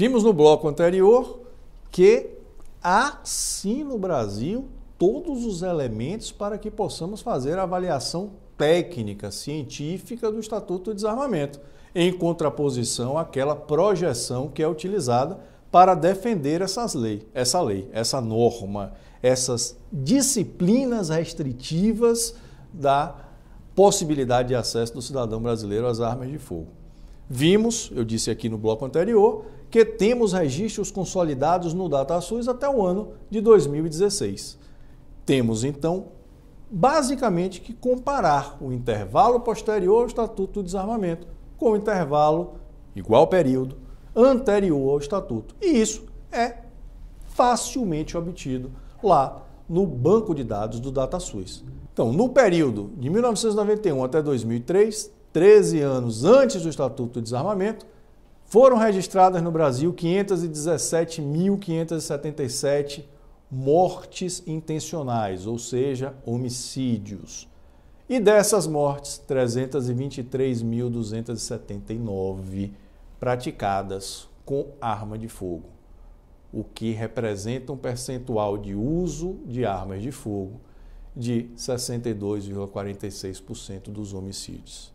Vimos no bloco anterior que há sim no Brasil todos os elementos para que possamos fazer a avaliação técnica, científica do Estatuto de Desarmamento, em contraposição àquela projeção que é utilizada para defender essas leis, essa lei, essa norma, essas disciplinas restritivas da possibilidade de acesso do cidadão brasileiro às armas de fogo. Vimos, eu disse aqui no bloco anterior, que temos registros consolidados no DataSUS até o ano de 2016. Temos, então, basicamente que comparar o intervalo posterior ao Estatuto do Desarmamento com o intervalo, igual período, anterior ao Estatuto. E isso é facilmente obtido lá no banco de dados do DataSUS. Então, no período de 1991 até 2003, 13 anos antes do Estatuto do Desarmamento, foram registradas no Brasil 517.577 mortes intencionais, ou seja, homicídios. E dessas mortes, 323.279 praticadas com arma de fogo, o que representa um percentual de uso de armas de fogo de 62,46% dos homicídios.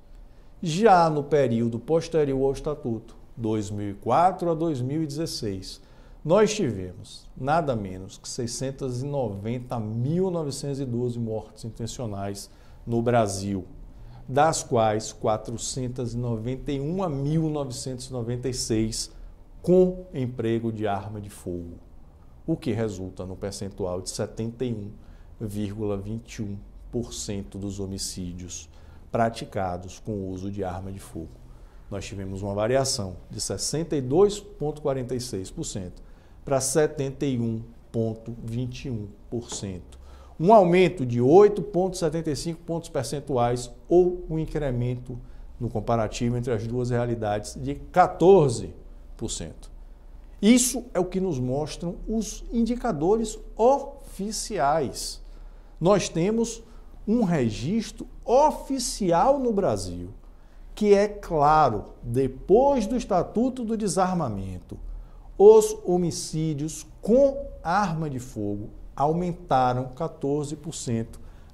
Já no período posterior ao Estatuto, 2004 a 2016, nós tivemos nada menos que 690.912 mortes intencionais no Brasil, das quais 491.996 com emprego de arma de fogo, o que resulta no percentual de 71,21% dos homicídios praticados com o uso de arma de fogo. Nós tivemos uma variação de 62,46% para 71,21%. Um aumento de 8,75 pontos percentuais ou um incremento no comparativo entre as duas realidades de 14%. Isso é o que nos mostram os indicadores oficiais. Nós temos um registro oficial no Brasil que é claro, depois do Estatuto do Desarmamento, os homicídios com arma de fogo aumentaram 14%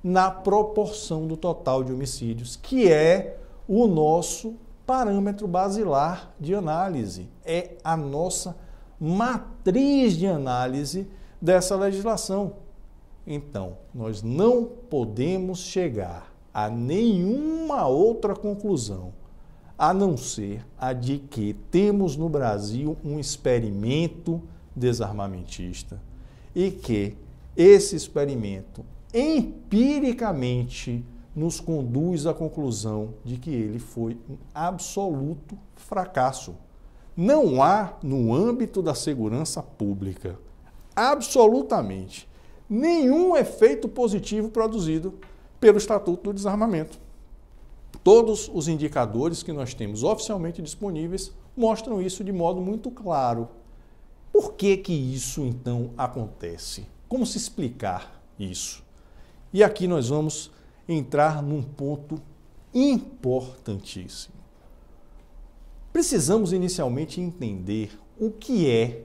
na proporção do total de homicídios, que é o nosso parâmetro basilar de análise, é a nossa matriz de análise dessa legislação. Então, nós não podemos chegar a nenhuma outra conclusão a não ser a de que temos no Brasil um experimento desarmamentista e que esse experimento empiricamente nos conduz à conclusão de que ele foi um absoluto fracasso. Não há no âmbito da segurança pública absolutamente nenhum efeito positivo produzido pelo Estatuto do Desarmamento. Todos os indicadores que nós temos oficialmente disponíveis mostram isso de modo muito claro. Por que que isso então acontece? Como se explicar isso? E aqui nós vamos entrar num ponto importantíssimo. Precisamos inicialmente entender o que é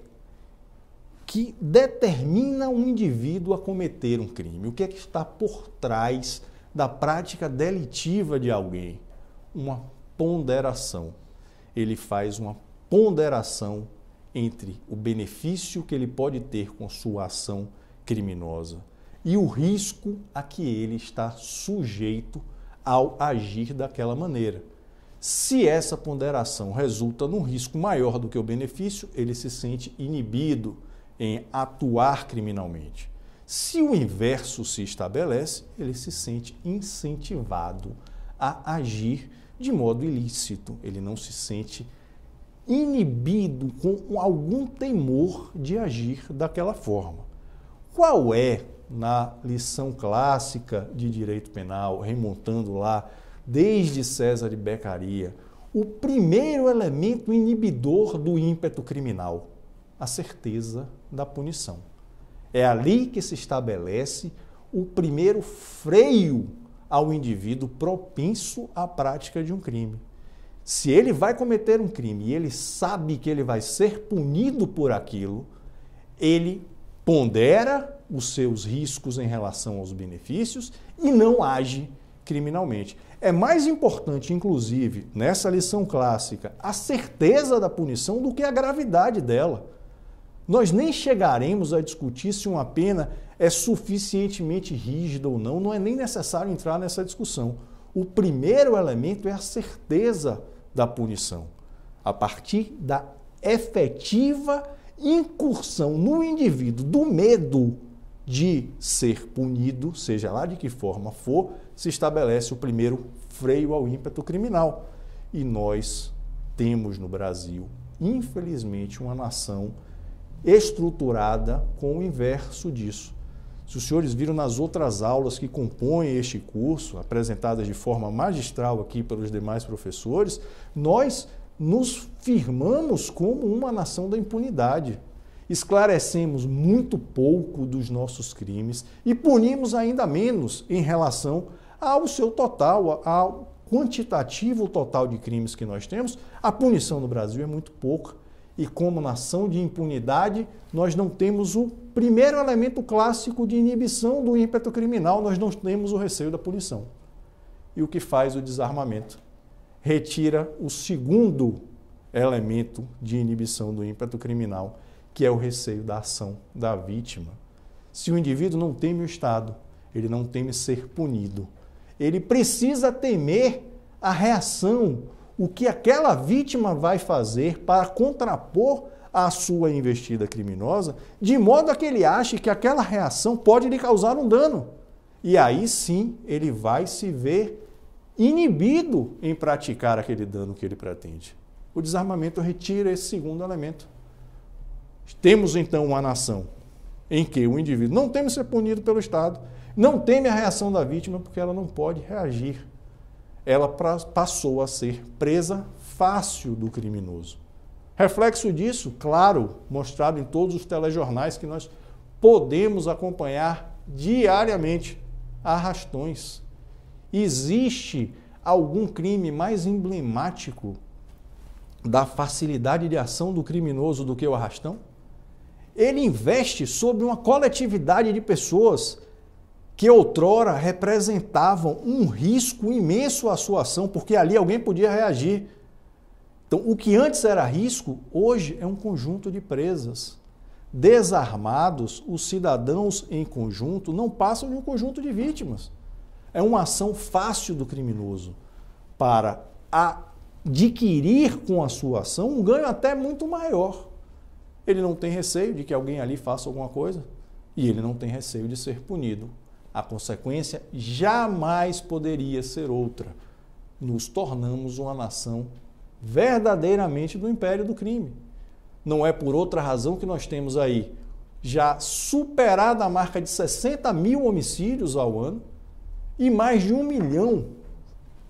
que determina um indivíduo a cometer um crime. O que é que está por trás da prática delitiva de alguém? Uma ponderação. Ele faz uma ponderação entre o benefício que ele pode ter com sua ação criminosa e o risco a que ele está sujeito ao agir daquela maneira. Se essa ponderação resulta num risco maior do que o benefício, ele se sente inibido em atuar criminalmente. Se o inverso se estabelece, ele se sente incentivado a agir de modo ilícito, ele não se sente inibido com algum temor de agir daquela forma. Qual é, na lição clássica de direito penal, remontando lá desde César de Beccaria, o primeiro elemento inibidor do ímpeto criminal? a certeza da punição. É ali que se estabelece o primeiro freio ao indivíduo propenso à prática de um crime. Se ele vai cometer um crime e ele sabe que ele vai ser punido por aquilo, ele pondera os seus riscos em relação aos benefícios e não age criminalmente. É mais importante, inclusive, nessa lição clássica, a certeza da punição do que a gravidade dela. Nós nem chegaremos a discutir se uma pena é suficientemente rígida ou não, não é nem necessário entrar nessa discussão. O primeiro elemento é a certeza da punição, a partir da efetiva incursão no indivíduo do medo de ser punido, seja lá de que forma for, se estabelece o primeiro freio ao ímpeto criminal. E nós temos no Brasil, infelizmente, uma nação estruturada com o inverso disso. Se os senhores viram nas outras aulas que compõem este curso, apresentadas de forma magistral aqui pelos demais professores, nós nos firmamos como uma nação da impunidade. Esclarecemos muito pouco dos nossos crimes e punimos ainda menos em relação ao seu total, ao quantitativo total de crimes que nós temos. A punição no Brasil é muito pouca. E como nação de impunidade, nós não temos o primeiro elemento clássico de inibição do ímpeto criminal, nós não temos o receio da punição. E o que faz o desarmamento? Retira o segundo elemento de inibição do ímpeto criminal, que é o receio da ação da vítima. Se o indivíduo não teme o Estado, ele não teme ser punido. Ele precisa temer a reação o que aquela vítima vai fazer para contrapor a sua investida criminosa, de modo a que ele ache que aquela reação pode lhe causar um dano. E aí sim ele vai se ver inibido em praticar aquele dano que ele pretende. O desarmamento retira esse segundo elemento. Temos então uma nação em que o indivíduo não teme ser punido pelo Estado, não teme a reação da vítima porque ela não pode reagir ela passou a ser presa fácil do criminoso. Reflexo disso, claro, mostrado em todos os telejornais que nós podemos acompanhar diariamente arrastões. Existe algum crime mais emblemático da facilidade de ação do criminoso do que o arrastão? Ele investe sobre uma coletividade de pessoas que outrora representavam um risco imenso à sua ação, porque ali alguém podia reagir. Então, o que antes era risco, hoje é um conjunto de presas. Desarmados, os cidadãos em conjunto não passam de um conjunto de vítimas. É uma ação fácil do criminoso para adquirir com a sua ação um ganho até muito maior. Ele não tem receio de que alguém ali faça alguma coisa e ele não tem receio de ser punido. A consequência jamais poderia ser outra. Nos tornamos uma nação verdadeiramente do império do crime. Não é por outra razão que nós temos aí já superada a marca de 60 mil homicídios ao ano e mais de um milhão,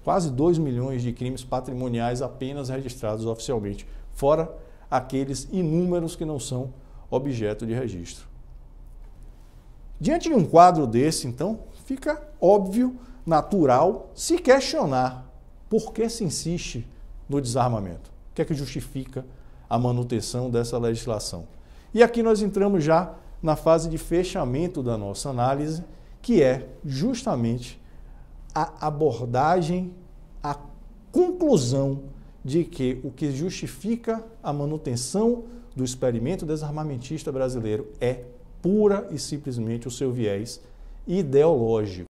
quase dois milhões de crimes patrimoniais apenas registrados oficialmente, fora aqueles inúmeros que não são objeto de registro. Diante de um quadro desse, então, fica óbvio, natural, se questionar por que se insiste no desarmamento. O que é que justifica a manutenção dessa legislação? E aqui nós entramos já na fase de fechamento da nossa análise, que é justamente a abordagem, a conclusão de que o que justifica a manutenção do experimento desarmamentista brasileiro é pura e simplesmente o seu viés ideológico.